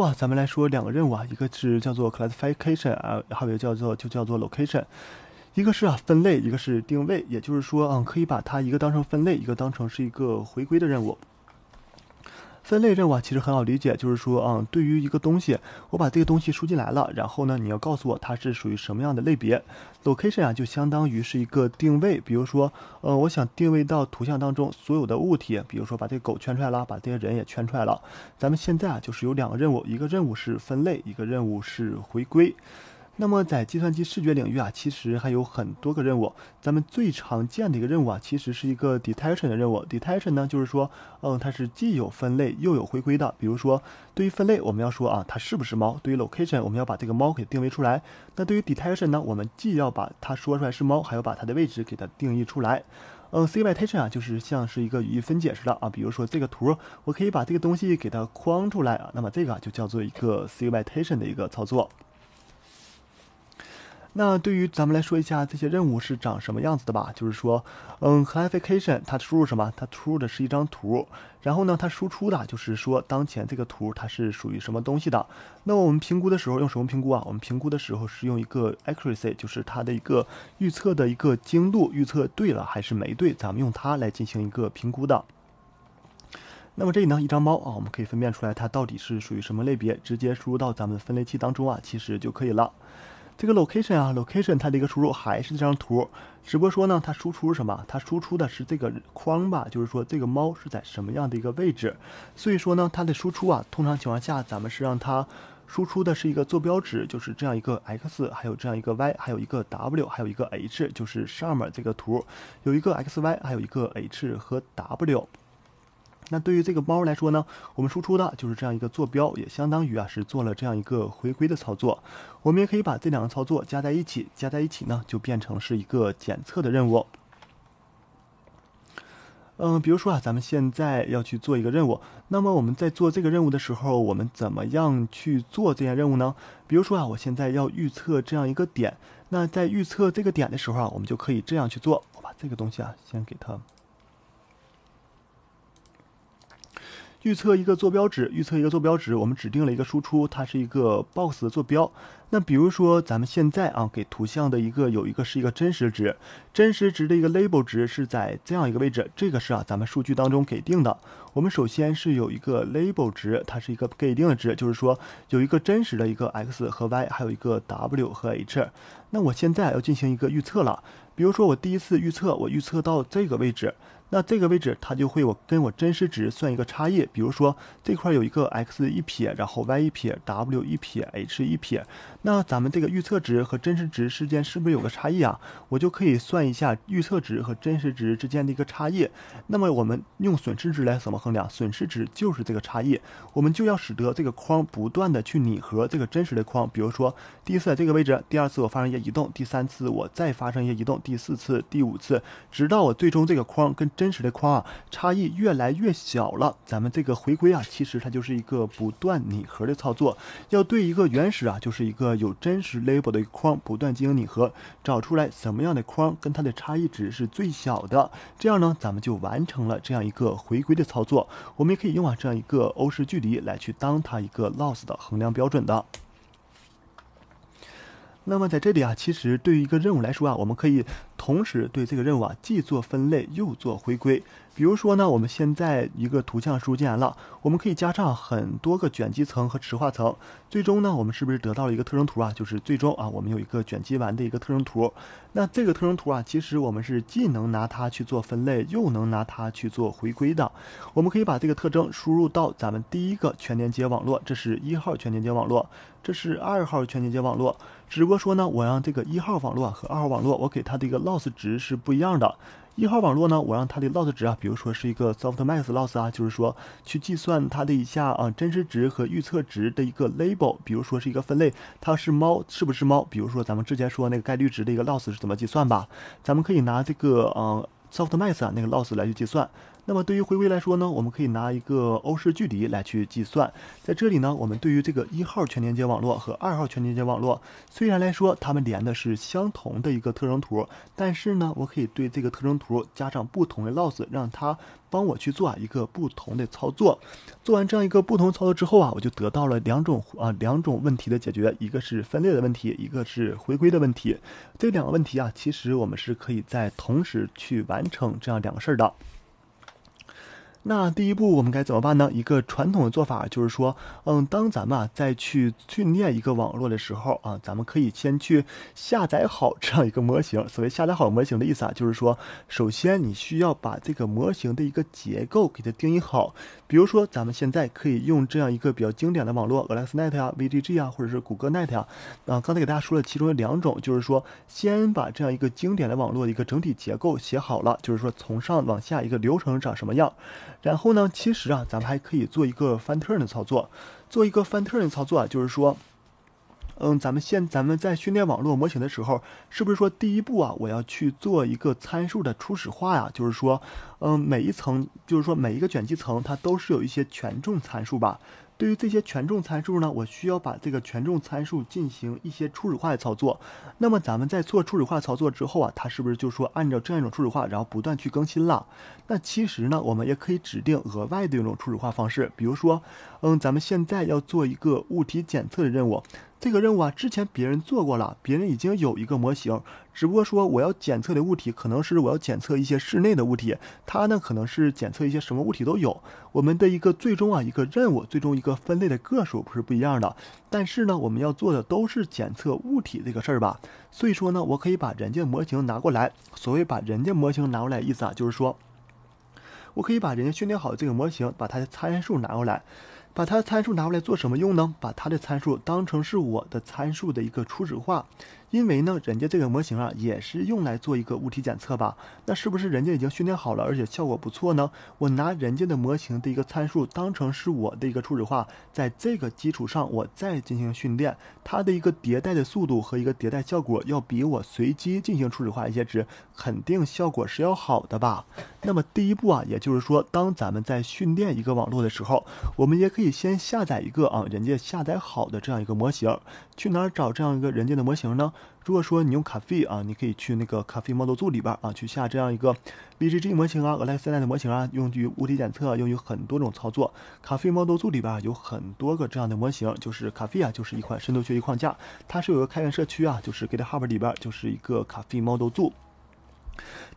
啊，咱们来说两个任务啊，一个是叫做 classification 啊，还有个叫做就叫做 location，一个是啊分类，一个是定位，也就是说啊，可以把它一个当成分类，一个当成是一个回归的任务。分类任务啊，其实很好理解，就是说嗯，对于一个东西，我把这个东西输进来了，然后呢，你要告诉我它是属于什么样的类别。Location 啊，就相当于是一个定位，比如说，呃，我想定位到图像当中所有的物体，比如说把这狗圈出来了，把这些人也圈出来了。咱们现在啊，就是有两个任务，一个任务是分类，一个任务是回归。那么在计算机视觉领域啊，其实还有很多个任务。咱们最常见的一个任务啊，其实是一个 detection 的任务。detection 呢，就是说，嗯，它是既有分类又有回归的。比如说，对于分类，我们要说啊，它是不是猫；对于 location，我们要把这个猫给定位出来。那对于 detection 呢，我们既要把它说出来是猫，还要把它的位置给它定义出来。嗯，segmentation 啊，就是像是一个语义分解似的啊。比如说这个图，我可以把这个东西给它框出来啊，那么这个就叫做一个 segmentation 的一个操作。那对于咱们来说一下这些任务是长什么样子的吧，就是说，嗯，classification，它输入什么？它输入的是一张图，然后呢，它输出的就是说当前这个图它是属于什么东西的。那我们评估的时候用什么评估啊？我们评估的时候是用一个 accuracy，就是它的一个预测的一个精度，预测对了还是没对，咱们用它来进行一个评估的。那么这里呢，一张猫啊，我们可以分辨出来它到底是属于什么类别，直接输入到咱们分类器当中啊，其实就可以了。这个 location 啊，location 它的一个输入还是这张图，只不过说呢，它输出什么？它输出的是这个框吧，就是说这个猫是在什么样的一个位置？所以说呢，它的输出啊，通常情况下咱们是让它输出的是一个坐标值，就是这样一个 x，还有这样一个 y，还有一个 w，还有一个 h，就是上面这个图有一个 x y，还有一个 h 和 w。那对于这个猫来说呢，我们输出的就是这样一个坐标，也相当于啊是做了这样一个回归的操作。我们也可以把这两个操作加在一起，加在一起呢就变成是一个检测的任务。嗯，比如说啊，咱们现在要去做一个任务，那么我们在做这个任务的时候，我们怎么样去做这件任务呢？比如说啊，我现在要预测这样一个点，那在预测这个点的时候啊，我们就可以这样去做，我把这个东西啊先给它。预测一个坐标值，预测一个坐标值，我们指定了一个输出，它是一个 box 的坐标。那比如说，咱们现在啊，给图像的一个有一个是一个真实值，真实值的一个 label 值是在这样一个位置，这个是啊咱们数据当中给定的。我们首先是有一个 label 值，它是一个给定的值，就是说有一个真实的一个 x 和 y，还有一个 w 和 h。那我现在要进行一个预测了，比如说我第一次预测，我预测到这个位置。那这个位置它就会我跟我真实值算一个差异，比如说这块有一个 x 一撇，然后 y 一撇，w 一撇，h 一撇，那咱们这个预测值和真实值之间是不是有个差异啊？我就可以算一下预测值和真实值之间的一个差异。那么我们用损失值来怎么衡量？损失值就是这个差异，我们就要使得这个框不断的去拟合这个真实的框。比如说第一次在这个位置，第二次我发生一些移动，第三次我再发生一些移动，第四次、第五次，直到我最终这个框跟真实的框啊，差异越来越小了。咱们这个回归啊，其实它就是一个不断拟合的操作，要对一个原始啊，就是一个有真实 label 的一个框，不断进行拟合，找出来什么样的框跟它的差异值是最小的。这样呢，咱们就完成了这样一个回归的操作。我们也可以用啊这样一个欧式距离来去当它一个 loss 的衡量标准的。那么在这里啊，其实对于一个任务来说啊，我们可以。同时对这个任务啊，既做分类又做回归。比如说呢，我们现在一个图像输入进来了，我们可以加上很多个卷积层和池化层。最终呢，我们是不是得到了一个特征图啊？就是最终啊，我们有一个卷积完的一个特征图。那这个特征图啊，其实我们是既能拿它去做分类，又能拿它去做回归的。我们可以把这个特征输入到咱们第一个全连接网络，这是一号全连接网络，这是二号全连接网络。只不过说呢，我让这个一号网络和二号网络，我给它的一个。loss 值是不一样的。一号网络呢，我让它的 loss 值啊，比如说是一个 soft max loss 啊，就是说去计算它的一下啊真实值和预测值的一个 label，比如说是一个分类，它是猫是不是猫？比如说咱们之前说那个概率值的一个 loss 是怎么计算吧？咱们可以拿这个嗯 soft max 啊那个 loss 来去计算。那么对于回归来说呢，我们可以拿一个欧式距离来去计算。在这里呢，我们对于这个一号全连接网络和二号全连接网络，虽然来说它们连的是相同的一个特征图，但是呢，我可以对这个特征图加上不同的 loss，让它帮我去做一个不同的操作。做完这样一个不同操作之后啊，我就得到了两种啊两种问题的解决，一个是分类的问题，一个是回归的问题。这两个问题啊，其实我们是可以在同时去完成这样两个事儿的。那第一步我们该怎么办呢？一个传统的做法就是说，嗯，当咱们啊再去训练一个网络的时候啊，咱们可以先去下载好这样一个模型。所谓下载好模型的意思啊，就是说，首先你需要把这个模型的一个结构给它定义好。比如说，咱们现在可以用这样一个比较经典的网络，AlexNet 呀、VGG 啊，或者是谷歌 Net 啊。啊，刚才给大家说了，其中有两种，就是说，先把这样一个经典的网络一个整体结构写好了，就是说从上往下一个流程长什么样。然后呢？其实啊，咱们还可以做一个翻 turn 的操作，做一个翻 turn 的操作，就是说，嗯，咱们现咱们在训练网络模型的时候，是不是说第一步啊，我要去做一个参数的初始化呀？就是说，嗯，每一层，就是说每一个卷积层，它都是有一些权重参数吧？对于这些权重参数呢，我需要把这个权重参数进行一些初始化的操作。那么咱们在做初始化操作之后啊，它是不是就说按照这样一种初始化，然后不断去更新了？那其实呢，我们也可以指定额外的一种初始化方式，比如说，嗯，咱们现在要做一个物体检测的任务。这个任务啊，之前别人做过了，别人已经有一个模型，只不过说我要检测的物体可能是我要检测一些室内的物体，它呢可能是检测一些什么物体都有。我们的一个最终啊一个任务，最终一个分类的个数不是不一样的，但是呢我们要做的都是检测物体这个事儿吧。所以说呢，我可以把人家模型拿过来。所谓把人家模型拿过来，意思啊就是说，我可以把人家训练好的这个模型，把它的参数拿过来。把它的参数拿过来做什么用呢？把它的参数当成是我的参数的一个初始化。因为呢，人家这个模型啊，也是用来做一个物体检测吧？那是不是人家已经训练好了，而且效果不错呢？我拿人家的模型的一个参数当成是我的一个初始化，在这个基础上我再进行训练，它的一个迭代的速度和一个迭代效果，要比我随机进行初始化一些值，肯定效果是要好的吧？那么第一步啊，也就是说，当咱们在训练一个网络的时候，我们也可以先下载一个啊，人家下载好的这样一个模型。去哪儿找这样一个人间的模型呢？如果说你用 Cafe 啊，你可以去那个 Cafe Model Zoo 里边啊，去下这样一个 VGG 模型啊、AlexNet 的模型啊，用于物体检测，用于很多种操作。Cafe Model Zoo 里边有很多个这样的模型，就是 Cafe 啊，就是一款深度学习框架，它是有个开源社区啊，就是 GitHub 里边就是一个 Cafe Model Zoo。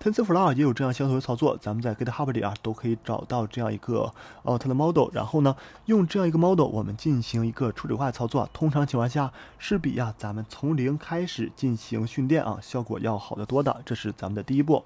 TensorFlow 也有这样相同的操作，咱们在 GitHub 里啊都可以找到这样一个哦它的 model，然后呢用这样一个 model 我们进行一个初始化操作，通常情况下是比啊咱们从零开始进行训练啊效果要好得多的，这是咱们的第一步。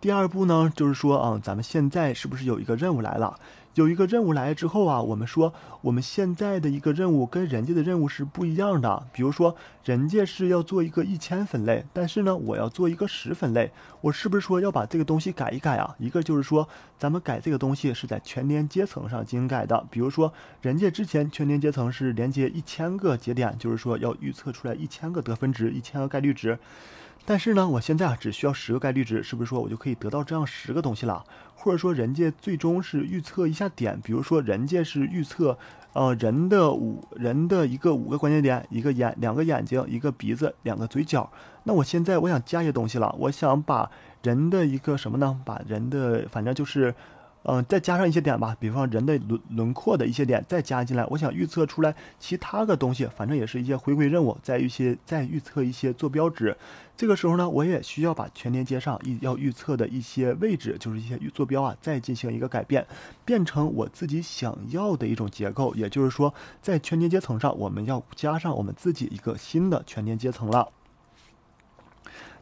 第二步呢就是说啊咱们现在是不是有一个任务来了？有一个任务来了之后啊，我们说我们现在的一个任务跟人家的任务是不一样的。比如说，人家是要做一个一千分类，但是呢，我要做一个十分类，我是不是说要把这个东西改一改啊？一个就是说，咱们改这个东西是在全连阶层上进行改的。比如说，人家之前全连阶层是连接一千个节点，就是说要预测出来一千个得分值、一千个概率值。但是呢，我现在啊只需要十个概率值，是不是说我就可以得到这样十个东西了？或者说人家最终是预测一下点，比如说人家是预测，呃人的五人的一个五个关键点，一个眼两个眼睛，一个鼻子两个嘴角。那我现在我想加一些东西了，我想把人的一个什么呢？把人的反正就是。嗯，再加上一些点吧，比方人的轮轮廓的一些点再加进来，我想预测出来其他个东西，反正也是一些回归任务，在一些在预测一些坐标值。这个时候呢，我也需要把全连接上一要预测的一些位置，就是一些坐标啊，再进行一个改变，变成我自己想要的一种结构。也就是说，在全连接层上，我们要加上我们自己一个新的全连接层了。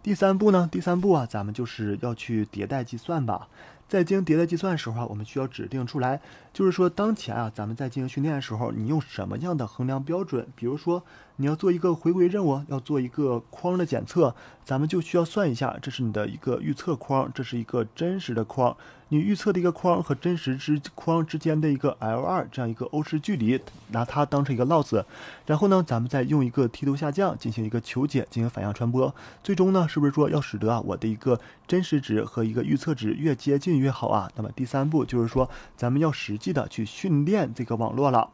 第三步呢，第三步啊，咱们就是要去迭代计算吧。在进行迭代计算的时候啊，我们需要指定出来，就是说当前啊，咱们在进行训练的时候，你用什么样的衡量标准？比如说你要做一个回归任务，要做一个框的检测，咱们就需要算一下，这是你的一个预测框，这是一个真实的框，你预测的一个框和真实之框之间的一个 L2 这样一个欧式距离，拿它当成一个 loss，然后呢，咱们再用一个梯度下降进行一个求解，进行反向传播，最终呢，是不是说要使得啊我的一个真实值和一个预测值越接近？越好啊，那么第三步就是说，咱们要实际的去训练这个网络了。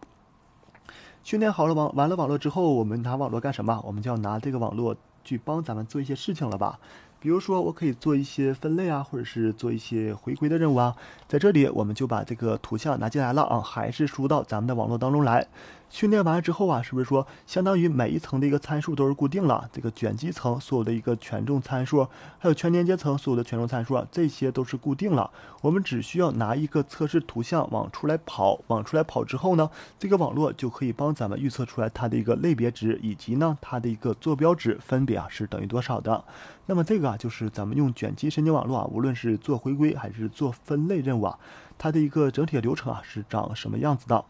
训练好了网，完了网络之后，我们拿网络干什么？我们就要拿这个网络去帮咱们做一些事情了吧。比如说，我可以做一些分类啊，或者是做一些回归的任务啊。在这里，我们就把这个图像拿进来了啊，还是输到咱们的网络当中来。训练完之后啊，是不是说相当于每一层的一个参数都是固定了？这个卷积层所有的一个权重参数，还有全连接层所有的权重参数啊，这些都是固定了。我们只需要拿一个测试图像往出来跑，往出来跑之后呢，这个网络就可以帮咱们预测出来它的一个类别值，以及呢它的一个坐标值，分别啊是等于多少的。那么这个啊就是咱们用卷积神经网络啊，无论是做回归还是做分类任务，啊，它的一个整体流程啊是长什么样子的。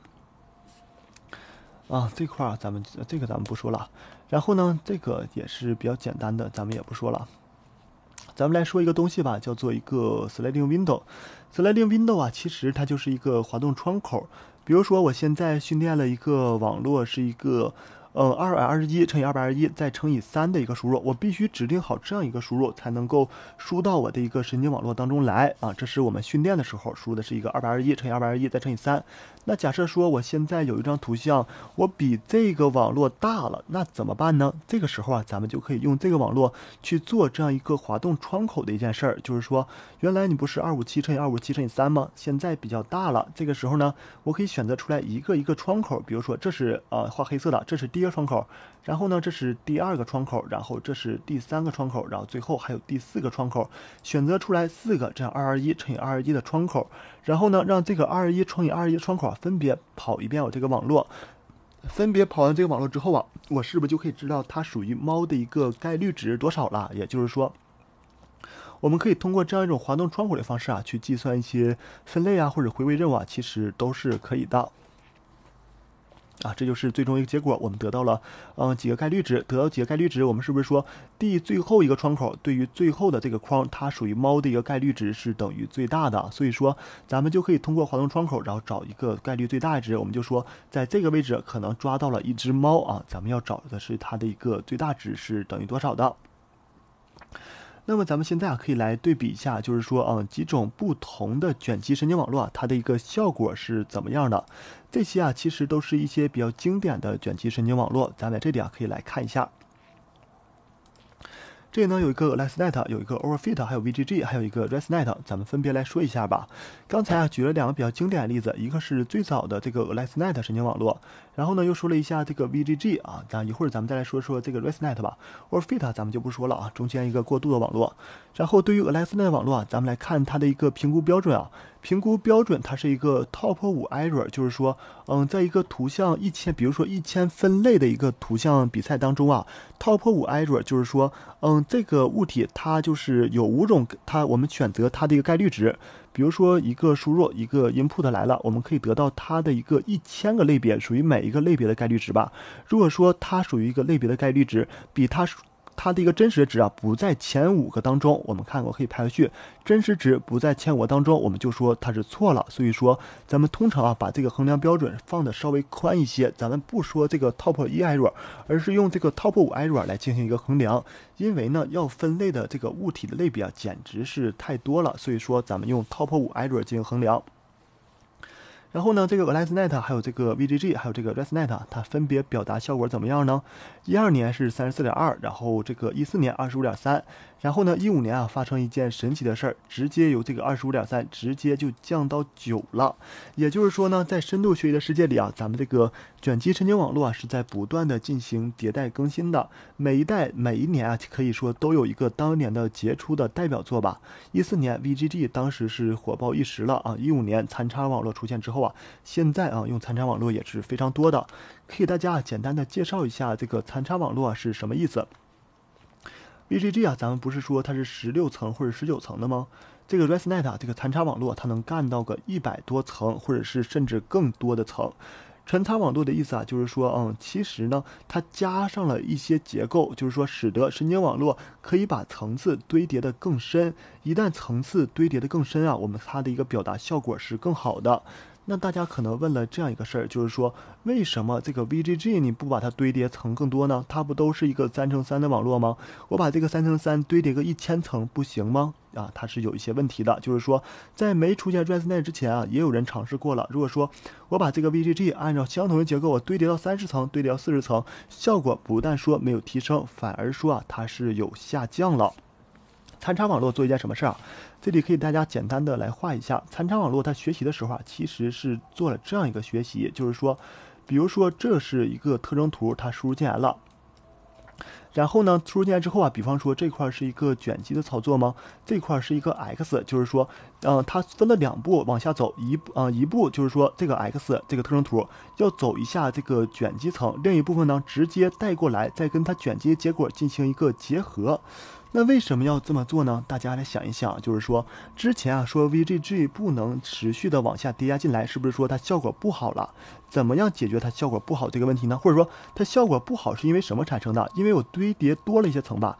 啊，这块儿咱们这个咱们不说了，然后呢，这个也是比较简单的，咱们也不说了。咱们来说一个东西吧，叫做一个 sliding window。sliding window 啊，其实它就是一个滑动窗口。比如说，我现在训练了一个网络，是一个。呃，二百二十一乘以二百二十一再乘以三的一个输入，我必须指定好这样一个输入才能够输到我的一个神经网络当中来啊。这是我们训练的时候输入的是一个二百二十一乘以二百二十一再乘以三。那假设说我现在有一张图像，我比这个网络大了，那怎么办呢？这个时候啊，咱们就可以用这个网络去做这样一个滑动窗口的一件事儿，就是说原来你不是二五七乘以二五七乘以三吗？现在比较大了，这个时候呢，我可以选择出来一个一个窗口，比如说这是啊画黑色的，这是第。窗口，然后呢，这是第二个窗口，然后这是第三个窗口，然后最后还有第四个窗口，选择出来四个这样二二一乘以二二一的窗口，然后呢，让这个二二一乘以二二一窗口分别跑一遍我这个网络，分别跑完这个网络之后啊，我是不是就可以知道它属于猫的一个概率值多少了？也就是说，我们可以通过这样一种滑动窗口的方式啊，去计算一些分类啊或者回归任务啊，其实都是可以的。啊，这就是最终一个结果，我们得到了，嗯，几个概率值，得到几个概率值，我们是不是说第最后一个窗口对于最后的这个框，它属于猫的一个概率值是等于最大的，所以说咱们就可以通过滑动窗口，然后找一个概率最大值，我们就说在这个位置可能抓到了一只猫啊，咱们要找的是它的一个最大值是等于多少的。那么咱们现在啊，可以来对比一下，就是说嗯，几种不同的卷积神经网络，啊，它的一个效果是怎么样的？这些啊，其实都是一些比较经典的卷积神经网络，咱们在这里啊，可以来看一下。这里呢有一个 a l e s n e t 有一个 o v e r f i t 还有 VGG，还有一个 ResNet，咱们分别来说一下吧。刚才啊，举了两个比较经典的例子，一个是最早的这个 a l e s n e t 神经网络。然后呢，又说了一下这个 VGG 啊，那一会儿咱们再来说说这个 ResNet 吧。o r f i t 咱们就不说了啊，中间一个过渡的网络。然后对于 AlexNet 网络啊，咱们来看它的一个评估标准啊。评估标准它是一个 Top 五 error，就是说，嗯，在一个图像一千，比如说一千分类的一个图像比赛当中啊，Top 五 error 就是说，嗯，这个物体它就是有五种，它我们选择它的一个概率值。比如说，一个输入一个 input 来了，我们可以得到它的一个一千个类别属于每一个类别的概率值吧。如果说它属于一个类别的概率值比它。它的一个真实值啊，不在前五个当中，我们看过可以排序，真实值不在前五个当中，我们就说它是错了。所以说，咱们通常啊，把这个衡量标准放的稍微宽一些，咱们不说这个 top 一 error，而是用这个 top 五 error 来进行一个衡量，因为呢，要分类的这个物体的类别啊，简直是太多了，所以说咱们用 top 五 error 进行衡量。然后呢？这个 AlexNet，还有这个 VGG，还有这个 ResNet，它分别表达效果怎么样呢？一二年是三十四点二，然后这个一四年二十五点三。然后呢，一五年啊发生一件神奇的事儿，直接由这个二十五点三直接就降到九了。也就是说呢，在深度学习的世界里啊，咱们这个卷积神经网络啊是在不断的进行迭代更新的。每一代每一年啊，可以说都有一个当年的杰出的代表作吧。一四年 VGG 当时是火爆一时了啊。一五年残差网络出现之后啊，现在啊用残差网络也是非常多的。可以大家简单的介绍一下这个残差网络是什么意思？b g g 啊，咱们不是说它是十六层或者十九层的吗？这个 ResNet 啊，这个残差网络，它能干到个一百多层，或者是甚至更多的层。残差网络的意思啊，就是说，嗯，其实呢，它加上了一些结构，就是说，使得神经网络可以把层次堆叠的更深。一旦层次堆叠的更深啊，我们它的一个表达效果是更好的。那大家可能问了这样一个事儿，就是说为什么这个 VGG 你不把它堆叠层更多呢？它不都是一个三乘三的网络吗？我把这个三乘三堆叠个一千层不行吗？啊，它是有一些问题的，就是说在没出现 ResNet 之前啊，也有人尝试过了。如果说我把这个 VGG 按照相同的结构，我堆叠到三十层，堆叠到四十层，效果不但说没有提升，反而说啊它是有下降了。残差网络做一件什么事儿啊？这里可以大家简单的来画一下，残差网络它学习的时候啊，其实是做了这样一个学习，就是说，比如说这是一个特征图，它输入进来了，然后呢，输入进来之后啊，比方说这块是一个卷积的操作吗？这块是一个 x，就是说，嗯，它分了两步往下走，一步啊，一步就是说这个 x 这个特征图要走一下这个卷积层，另一部分呢直接带过来，再跟它卷积结果进行一个结合。那为什么要这么做呢？大家来想一想，就是说之前啊说 VGG 不能持续的往下叠加进来，是不是说它效果不好了？怎么样解决它效果不好这个问题呢？或者说它效果不好是因为什么产生的？因为我堆叠多了一些层吧。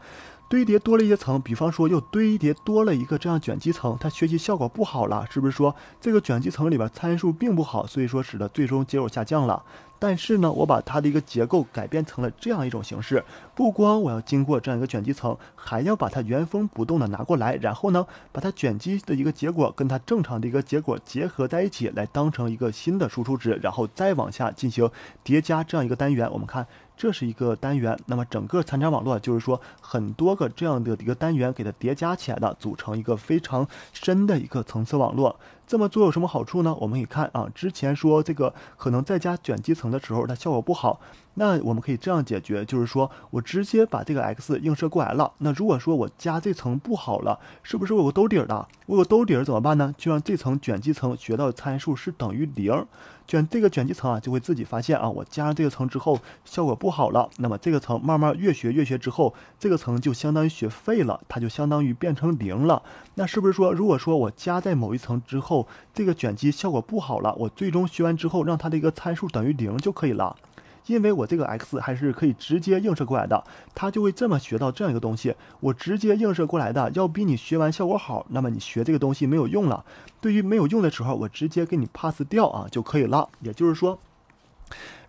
堆叠多了一些层，比方说又堆叠多了一个这样卷积层，它学习效果不好了，是不是说这个卷积层里边参数并不好，所以说使得最终结果下降了？但是呢，我把它的一个结构改变成了这样一种形式，不光我要经过这样一个卷积层，还要把它原封不动的拿过来，然后呢，把它卷积的一个结果跟它正常的一个结果结合在一起，来当成一个新的输出值，然后再往下进行叠加这样一个单元，我们看。这是一个单元，那么整个残差网络就是说很多个这样的一个单元给它叠加起来的，组成一个非常深的一个层次网络。这么做有什么好处呢？我们可以看啊，之前说这个可能在加卷积层的时候它效果不好，那我们可以这样解决，就是说我直接把这个 x 映射过来了。那如果说我加这层不好了，是不是我有个兜底儿的？我有兜底儿怎么办呢？就让这层卷积层学到参数是等于零。卷这个卷积层啊，就会自己发现啊，我加上这个层之后效果不好了。那么这个层慢慢越学越学之后，这个层就相当于学废了，它就相当于变成零了。那是不是说，如果说我加在某一层之后，这个卷积效果不好了，我最终学完之后让它的一个参数等于零就可以了？因为我这个 x 还是可以直接映射过来的，他就会这么学到这样一个东西。我直接映射过来的要比你学完效果好，那么你学这个东西没有用了。对于没有用的时候，我直接给你 pass 掉啊就可以了。也就是说。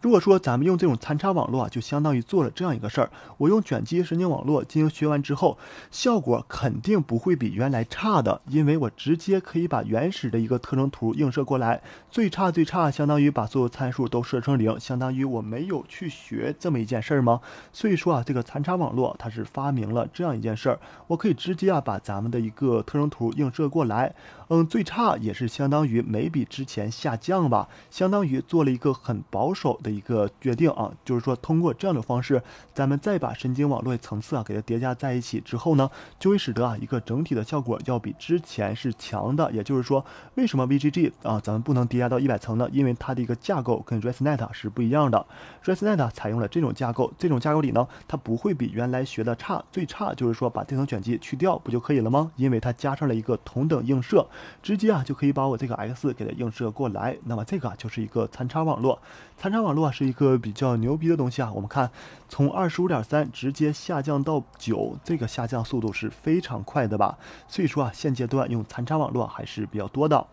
如果说咱们用这种残差网络，啊，就相当于做了这样一个事儿：我用卷积神经网络进行学完之后，效果肯定不会比原来差的，因为我直接可以把原始的一个特征图映射过来。最差最差，相当于把所有参数都设成零，相当于我没有去学这么一件事儿吗？所以说啊，这个残差网络它是发明了这样一件事儿：我可以直接啊把咱们的一个特征图映射过来。嗯，最差也是相当于没比之前下降吧，相当于做了一个很保守的。一个决定啊，就是说通过这样的方式，咱们再把神经网络的层次啊给它叠加在一起之后呢，就会使得啊一个整体的效果要比之前是强的。也就是说，为什么 VGG 啊咱们不能叠加到一百层呢？因为它的一个架构跟 ResNet 是不一样的。ResNet 采用了这种架构，这种架构里呢，它不会比原来学的差，最差就是说把这层卷积去掉不就可以了吗？因为它加上了一个同等映射，直接啊就可以把我这个 x 给它映射过来。那么这个就是一个参差网络。残差网络啊是一个比较牛逼的东西啊，我们看从二十五点三直接下降到九，这个下降速度是非常快的吧？所以说啊，现阶段用残差网络还是比较多的。